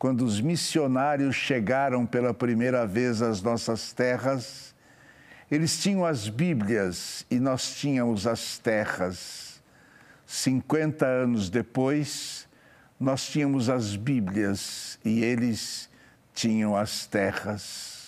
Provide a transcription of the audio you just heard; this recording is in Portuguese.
quando os missionários chegaram pela primeira vez às nossas terras, eles tinham as Bíblias e nós tínhamos as terras. 50 anos depois, nós tínhamos as Bíblias e eles tinham as terras.